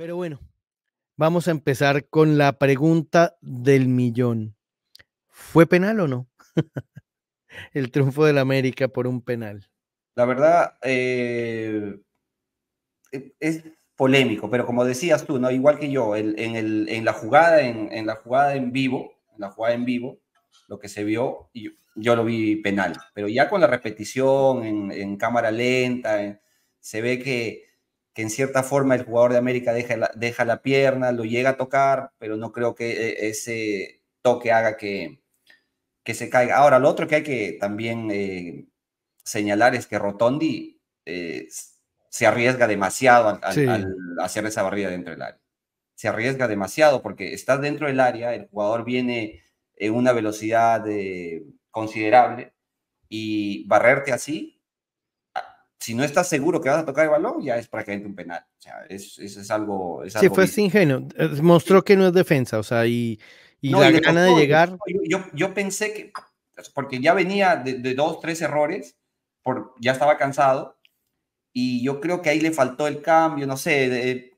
Pero bueno, vamos a empezar con la pregunta del millón. ¿Fue penal o no? el triunfo del América por un penal. La verdad, eh, e-, es polémico, pero como decías tú, ¿no? Igual que yo, en, la jugada, en, la jugada en vivo, la jugada en vivo, lo que se vio, yo lo vi penal, pero ya con la repetición en, cámara lenta, se ve que en cierta forma el jugador de América deja la, deja la pierna, lo llega a tocar, pero no creo que eh, ese toque haga que, que se caiga. Ahora, lo otro que hay que también eh, señalar es que Rotondi eh, se arriesga demasiado al, hacer esa barrida dentro del área. Se arriesga demasiado porque estás dentro del área, el jugador viene en una velocidad considerable y barrerte así si no estás seguro que vas a tocar el balón, ya es prácticamente un penal. O sea, es, es, algo. sí, fue ingenuo. Eh, Mostró que no es defensa, o sea, y, la gana de llegar. Yo, yo, pensé que. Porque ya venía de, dos, tres errores, por, ya estaba cansado, y yo creo que ahí le faltó el cambio, no sé.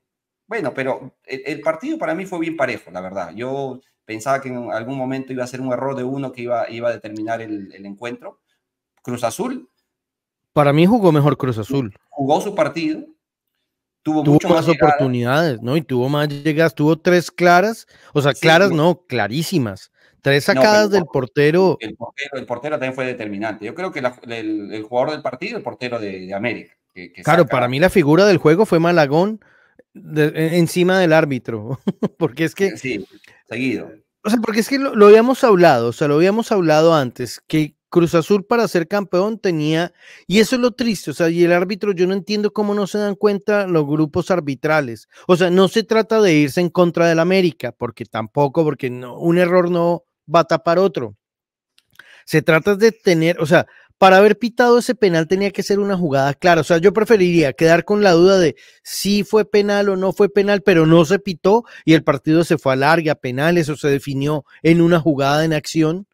bueno, pero el, partido para mí fue bien parejo, la verdad. Yo pensaba que en algún momento iba a ser un error de uno que iba, iba a determinar el, el encuentro. Cruz Azul para mí jugó mejor Cruz Azul. Jugó su partido, tuvo, más, oportunidades, ¿no? Y tuvo más llegadas, tuvo tres claras, o sea, claras no, clarísimas. Tres sacadas del portero. El, portero. también fue determinante. Yo creo que el, jugador del partido, el portero de, América. claro, para mí la figura del juego fue Malagón e, encima del árbitro, porque es que... Sí, seguido. O sea, porque es que lo habíamos hablado, o sea, lo habíamos hablado antes, que Cruz Azul para ser campeón tenía, y eso es lo triste, o sea, y el árbitro, yo no entiendo cómo no se dan cuenta los grupos arbitrales. O sea, no se trata de irse en contra del América, porque tampoco, porque no, un error no va a tapar otro. Se trata de tener, o sea, para haber pitado ese penal tenía que ser una jugada clara. O sea, yo preferiría quedar con la duda de si fue penal o no fue penal, pero no se pitó y el partido se fue a larga, penales o se definió en una jugada en acción,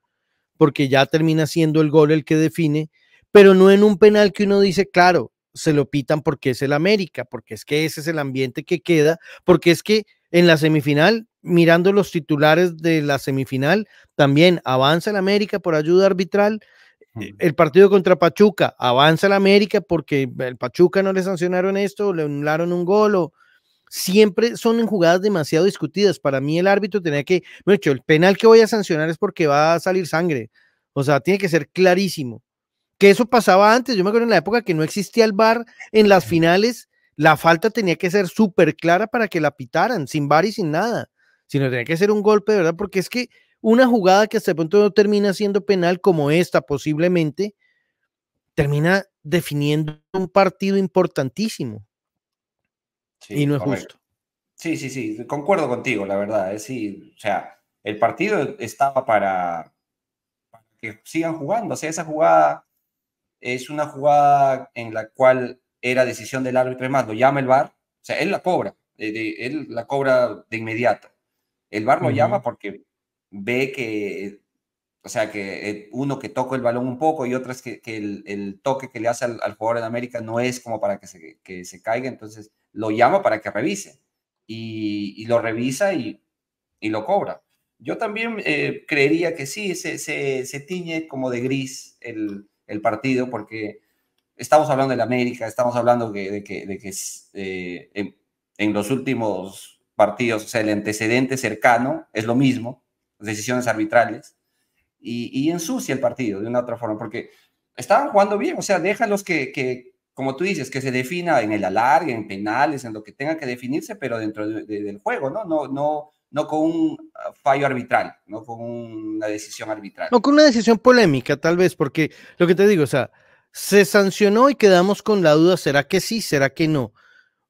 porque ya termina siendo el gol el que define, pero no en un penal que uno dice, claro, se lo pitan porque es el América, porque es que ese es el ambiente que queda, porque es que en la semifinal, mirando los titulares de la semifinal, también avanza el América por ayuda arbitral, eh, mm. el partido contra Pachuca, avanza el América porque el Pachuca no le sancionaron esto, le anularon un gol o siempre son en jugadas demasiado discutidas. Para mí el árbitro tenía que, bueno, el penal que voy a sancionar es porque va a salir sangre. O sea, tiene que ser clarísimo. Que eso pasaba antes, yo me acuerdo en la época que no existía el VAR en las finales, la falta tenía que ser súper clara para que la pitaran, sin VAR y sin nada, sino tenía que ser un golpe, ¿verdad? Porque es que una jugada que hasta el punto no termina siendo penal como esta posiblemente, termina definiendo un partido importantísimo y no es justo. Sí, sí, sí, concuerdo contigo, la verdad. Es, sí, o sea, el partido estaba para, que sigan jugando. O sea, esa jugada es una jugada en la cual era decisión del árbitro más, lo llama el VAR, o sea, él la cobra, eh, él la cobra de inmediato. El VAR lo llama porque ve que, o sea, que eh, uno que toca el balón un poco y otras que, que el, toque que le hace al, jugador en América no es como para que se caiga, entonces lo llama para que revise y, lo revisa y, lo cobra. Yo también eh, creería que sí, se, tiñe como de gris el, partido porque estamos hablando la América, estamos hablando de que, eh, en, los últimos partidos, o sea, el antecedente cercano es lo mismo, decisiones arbitrales, y, ensucia el partido de una otra forma, porque estaban jugando bien, o sea, déjalos los que, como tú dices, que se defina en el alargue, en penales, en lo que tenga que definirse, pero dentro del juego, ¿no? No, no, no con un ah, fallo arbitral, no con una decisión arbitral. No con una decisión polémica, tal vez, porque lo que te digo, o sea, se sancionó y quedamos con la duda, ¿será que sí, será que no?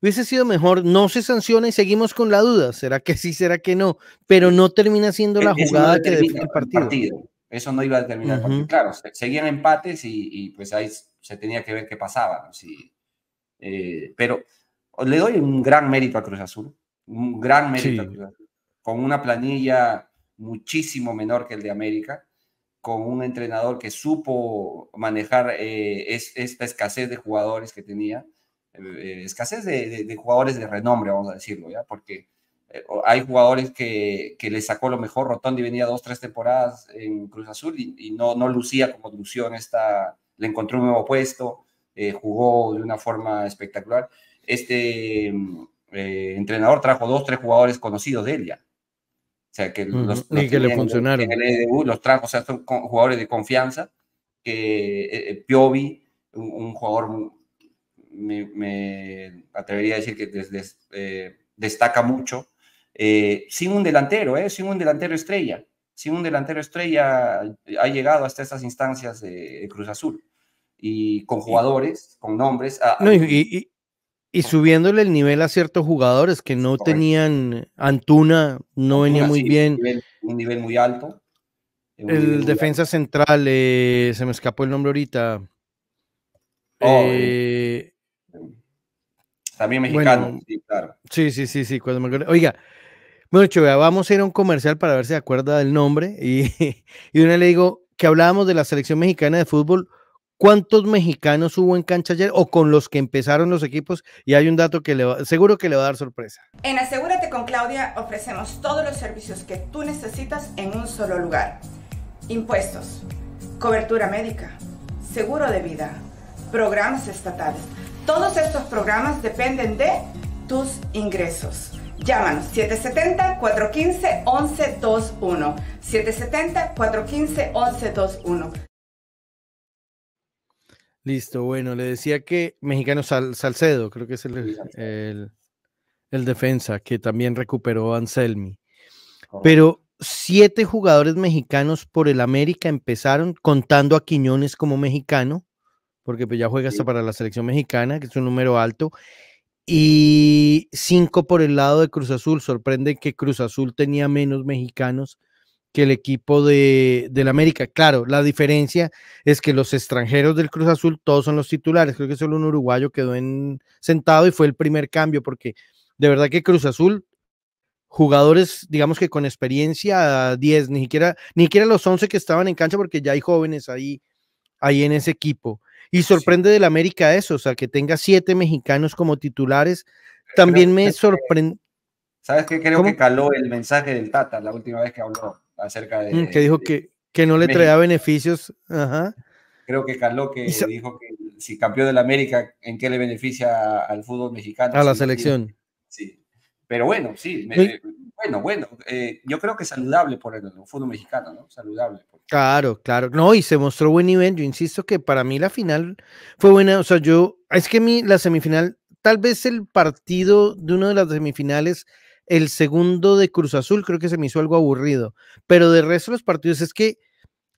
Hubiese sido mejor, no se sanciona y seguimos con la duda, ¿será que sí, será que no? Pero no termina siendo la e, jugada que define el partido. Eso no iba a terminar claro, seguían empates y, pues ahí se tenía que ver qué pasaba. Sí, eh, pero le doy un gran mérito a Cruz Azul, un gran mérito a Cruz Azul, con una planilla muchísimo menor que el de América, con un entrenador que supo manejar eh, esta escasez de jugadores que tenía, eh, escasez de, de, jugadores de renombre, vamos a decirlo, ¿ya? porque eh, hay jugadores que, que le sacó lo mejor. Rotondi venía dos, tres temporadas en Cruz Azul y, no, no lucía como lució esta. Le encontró un nuevo puesto, eh, jugó de una forma espectacular. Este mm, eh, entrenador trajo dos, tres jugadores conocidos de él ya. O sea, que los, que le funcionaron. E los trajo, o sea, son jugadores de confianza. Que Piovi, un, jugador, mm, me, me, atrevería a decir que destaca mucho eh, sin un delantero, eh, sin un delantero estrella. Sin un delantero estrella ha llegado hasta estas instancias de, Cruz Azul. Y con jugadores, con nombres. y, subiéndole el nivel a ciertos jugadores que no tenían. Antuna no venía muy bien. Un nivel, muy alto. el defensa central, eh, se me escapó el nombre ahorita. Oh, eh, también mexicano, sí, Sí, sí, sí, Oiga, mucho, vamos a ir a un comercial para ver si se acuerda del nombre. Y, y una le digo que hablábamos de la selección mexicana de fútbol. ¿Cuántos mexicanos hubo en cancha ayer o con los que empezaron los equipos? Y hay un dato que seguro que le va a dar sorpresa. En Asegúrate con Claudia ofrecemos todos los servicios que tú necesitas en un solo lugar. Impuestos, cobertura médica, seguro de vida, programas estatales. Todos estos programas dependen de tus ingresos. Llaman 770-415-1121. 770-415-1121. Listo, bueno, le decía que mexicano Salcedo, creo que es el, el, defensa, que también recuperó Anselmi. Pero siete jugadores mexicanos por el América empezaron contando a Quiñones como mexicano, porque pues ya juega hasta para la selección mexicana, que es un número alto y cinco por el lado de Cruz Azul. Sorprende que Cruz Azul tenía menos mexicanos que el equipo de, del América. Claro, la diferencia es que los extranjeros del Cruz Azul todos son los titulares. Creo que solo un uruguayo quedó en, sentado y fue el primer cambio porque de verdad que Cruz Azul, jugadores, digamos que con experiencia, 10, ni siquiera, ni siquiera los 11 que estaban en cancha porque ya hay jóvenes ahí, ahí en ese equipo. Y sorprende del América eso, o sea, que tenga siete mexicanos como titulares. También me sorprende. ¿Sabes qué? Creo que caló el mensaje del Tata la última vez que habló acerca de. Mm, que dijo que, que no le traía beneficios. Ajá. Creo que caló que dijo que si campeón del América, ¿en qué le beneficia al fútbol mexicano? A la selección. Sí. Pero bueno, sí, bueno, bueno, eh, yo creo que saludable por el, fútbol mexicano, ¿no? Saludable. Claro, claro. No, y se mostró buen nivel. Yo insisto que para mí la final fue buena. O sea, yo, es que mi, la semifinal, tal vez el partido de una de las semifinales, el segundo de Cruz Azul, creo que se me hizo algo aburrido. Pero de resto de los partidos es que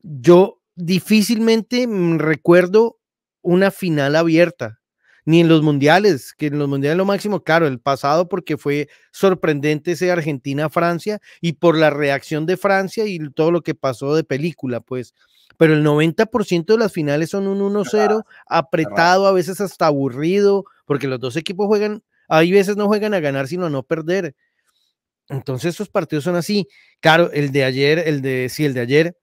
yo difícilmente mm, recuerdo una final abierta ni en los mundiales, que en los mundiales lo máximo, claro, el pasado porque fue sorprendente ese Argentina-Francia y por la reacción de Francia y todo lo que pasó de película, pues. Pero el 90% de las finales son un 1-0, apretado, a veces hasta aburrido, porque los dos equipos juegan, hay veces no juegan a ganar, sino a no perder. Entonces esos partidos son así. Claro, el de ayer, el de, sí, el de ayer,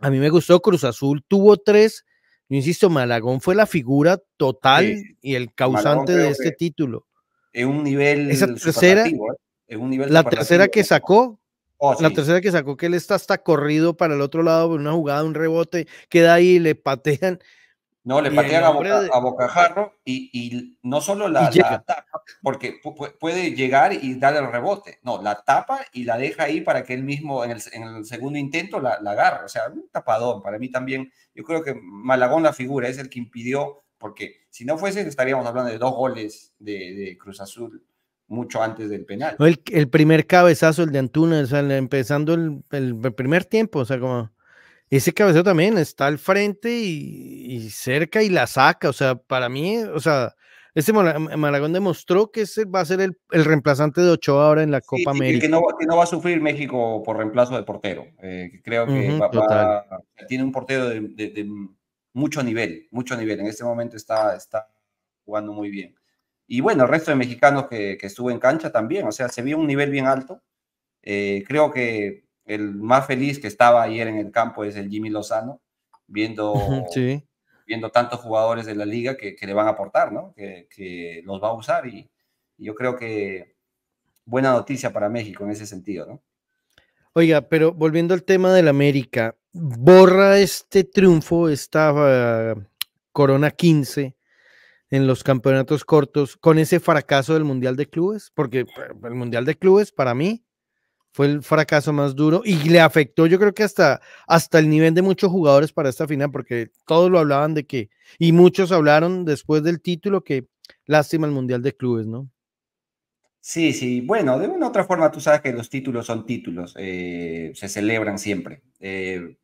a mí me gustó, Cruz Azul tuvo tres yo insisto, Malagón fue la figura total y el causante de este título. Es un nivel. Esa tercera. ¿eh? la tercera que sacó. Oh, la tercera que sacó, que él está hasta corrido para el otro lado una jugada, un rebote, queda ahí, y le patean no, le patean a, Bocajarro y, no solo la, tapa, porque puede llegar y dar el rebote. No, la tapa y la deja ahí para que él mismo en el, segundo intento la, agarre. O sea, un tapadón. Para mí también, yo creo que Malagón la figura es el que impidió, porque si no fuese estaríamos hablando de dos goles de, Cruz Azul mucho antes del penal. El, primer cabezazo, el de Antuna, empezando el, el primer tiempo, o sea, como ese cabeceo también está al frente y, cerca y la saca. O sea, para mí, o sea, este Maragón demostró que ese va a ser el, reemplazante de Ochoa ahora en la Copa América. Que no, que no, va a sufrir México por reemplazo de portero. Eh, creo que tiene un portero de, mucho nivel, mucho nivel. En este momento está, está jugando muy bien. Y bueno, el resto de mexicanos que, estuvo en cancha también. O sea, se vio un nivel bien alto. Eh, creo que el más feliz que estaba ayer en el campo es el Jimmy Lozano, viendo, viendo tantos jugadores de la liga que, le van a aportar, que, los va a usar y, yo creo que buena noticia para México en ese sentido. ¿no? Oiga, pero volviendo al tema del América, borra este triunfo, esta Corona 15 en los campeonatos cortos con ese fracaso del Mundial de Clubes, porque eh, el Mundial de Clubes para mí fue el fracaso más duro y le afectó yo creo que hasta, hasta el nivel de muchos jugadores para esta final, porque todos lo hablaban de que, y muchos hablaron después del título que lástima el Mundial de Clubes, ¿no? Sí, sí, bueno, de una u otra forma tú sabes que los títulos son títulos, eh, se celebran siempre. Eh,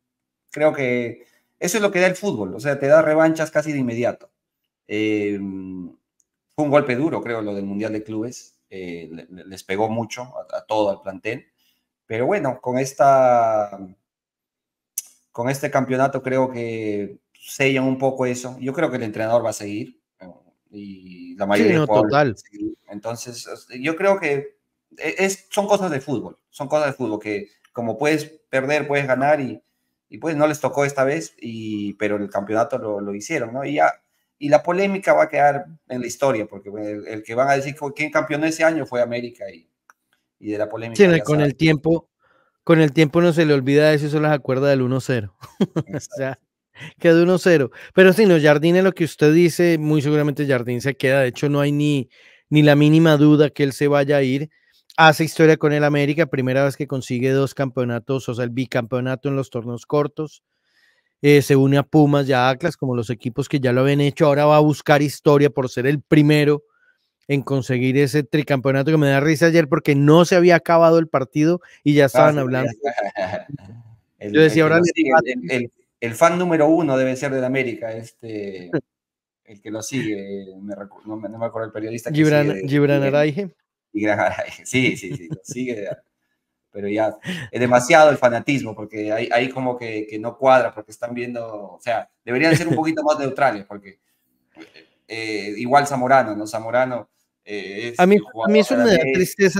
creo que eso es lo que da el fútbol, o sea, te da revanchas casi de inmediato. Eh, fue un golpe duro, creo, lo del Mundial de Clubes, les pegó mucho a, a todo al plantel. Pero bueno, con, esta, con este campeonato creo que sellan un poco eso. Yo creo que el entrenador va a seguir y la mayoría total. Entonces, yo creo que e-, es, son cosas de fútbol, son cosas de fútbol que como puedes perder, puedes ganar y, y pues no les tocó esta vez, y, pero el campeonato lo, lo hicieron, ¿no? Y, ya, y la polémica va a quedar en la historia, porque el, que van a decir quién quien ese año fue América y, y de la polémica. con el tiempo, con el tiempo no se le olvida eso se las acuerda del 1-0. o sea, quedó 1-0. Pero si no, Jardín es lo que usted dice, muy seguramente Jardín se queda. De hecho, no hay ni, ni la mínima duda que él se vaya a ir. Hace historia con el América, primera vez que consigue dos campeonatos, o sea, el bicampeonato en los tornos cortos. Eh, se une a Pumas y a Atlas como los equipos que ya lo habían hecho. Ahora va a buscar historia por ser el primero en conseguir ese tricampeonato que me da risa ayer porque no se había acabado el partido y ya ah, estaban hablando. Yo decía, ahora el, fan número uno debe ser del América, este, el que lo sigue, no, me acuerdo el periodista. Que Gibran, sí, sí, sí, sigue. pero ya es demasiado el fanatismo, porque ahí, como que, que no cuadra, porque están viendo, o sea, deberían ser un poquito más neutrales, porque eh, igual Zamorano, ¿no? Zamorano. Eh, a, mí, a mí eso me da tristeza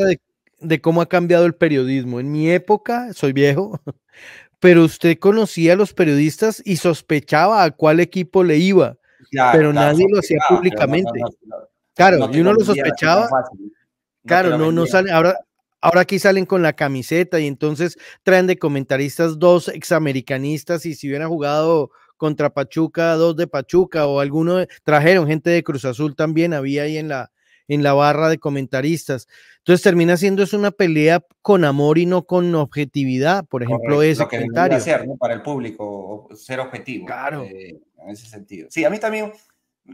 de, cómo ha cambiado el periodismo. En mi época, soy viejo, pero usted conocía a los periodistas y sospechaba a cuál equipo le iba, pero nadie lo hacía públicamente. claro, y uno lo sospechaba. Claro, no, no sale. Ahora, ahora aquí salen con la camiseta y entonces traen de comentaristas dos examericanistas y si hubiera jugado contra Pachuca, dos de Pachuca o alguno trajeron gente de Cruz Azul también, había ahí en la, en la barra de comentaristas. Entonces termina siendo es una pelea con amor y no con objetividad, por ejemplo, eso lo que Para el público, ser objetivo. Claro. Eh, en ese sentido. Sí, a mí también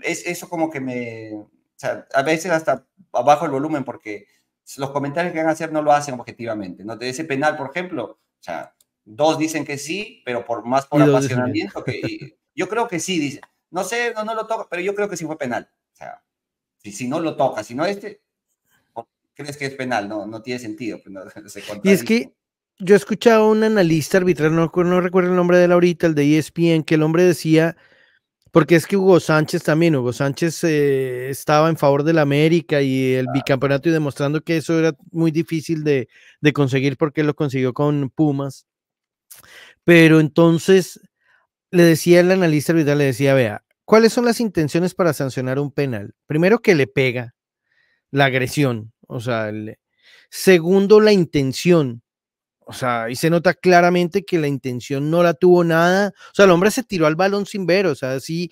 es eso como que me, o sea, a veces hasta abajo el volumen porque los comentarios que van a hacer no lo hacen objetivamente. ¿no? De ese penal, por ejemplo, o sea, Dos dicen que sí, pero por más por apasionamiento que... yo creo que sí, dice. No sé, no, no lo toca, pero yo creo que sí fue penal. O sea, si, no lo toca, si no este, crees que es penal, no, no tiene sentido. Pues, y es que yo escuchaba a un analista arbitral, no, recuerdo el nombre de él ahorita, el de ESPN, que el hombre decía, porque es que Hugo Sánchez también, Hugo Sánchez eh, estaba en favor de la América y el ah. bicampeonato y demostrando que eso era muy difícil de, de conseguir porque lo consiguió con Pumas. Pero entonces le decía el analista le decía, vea, ¿cuáles son las intenciones para sancionar un penal? Primero que le pega la agresión, o sea, el, segundo la intención, o sea, y se nota claramente que la intención no la tuvo nada, o sea, el hombre se tiró al balón sin ver, o sea, sí,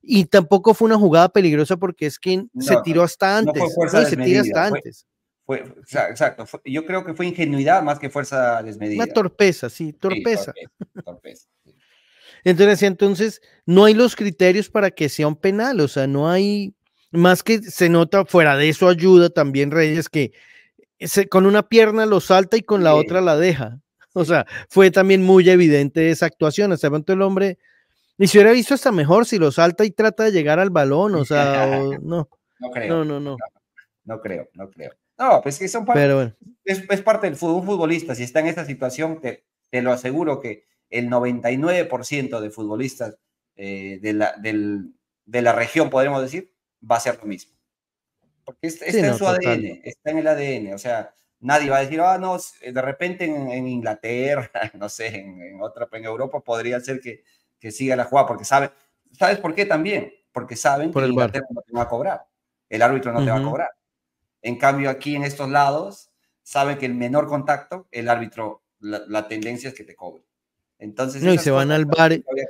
y tampoco fue una jugada peligrosa porque es que se tiró hasta antes, se tira hasta antes exacto, yo creo que fue ingenuidad más que fuerza desmedida. Una torpeza, sí, torpeza. Entonces, entonces, no hay los criterios para que sea un penal, o sea, no hay, más que se nota, fuera de eso ayuda también Reyes, que con una pierna lo salta y con la otra la deja. O sea, fue también muy evidente esa actuación, hasta pronto el hombre, ni si hubiera visto hasta mejor si lo salta y trata de llegar al balón, o sea, no. creo. No, no, no. No, no creo, no creo. No, pues que son es, parte del fútbol. Un futbolista, si está en esta situación, te, te lo aseguro que el 99% de futbolistas eh, de, la, del, de la región, podremos decir, va a ser lo mismo. Porque está, en su ADN, está en el ADN. O sea, nadie va a decir, ah, no, de repente en, Inglaterra, no sé, en, otra, en Europa podría ser que, que siga la jugada, porque sabe, ¿sabes por qué también? Porque saben Por que el Inglaterra no te va a cobrar, el árbitro no te va a cobrar. En cambio, aquí en estos lados, saben que el menor contacto, el árbitro, la, tendencia es que te cobre. Entonces, no, y se van al bar. Habría,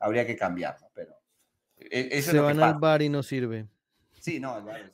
habría que cambiarlo, pero. E, se van al bar y no sirve. Sí, no, el bar.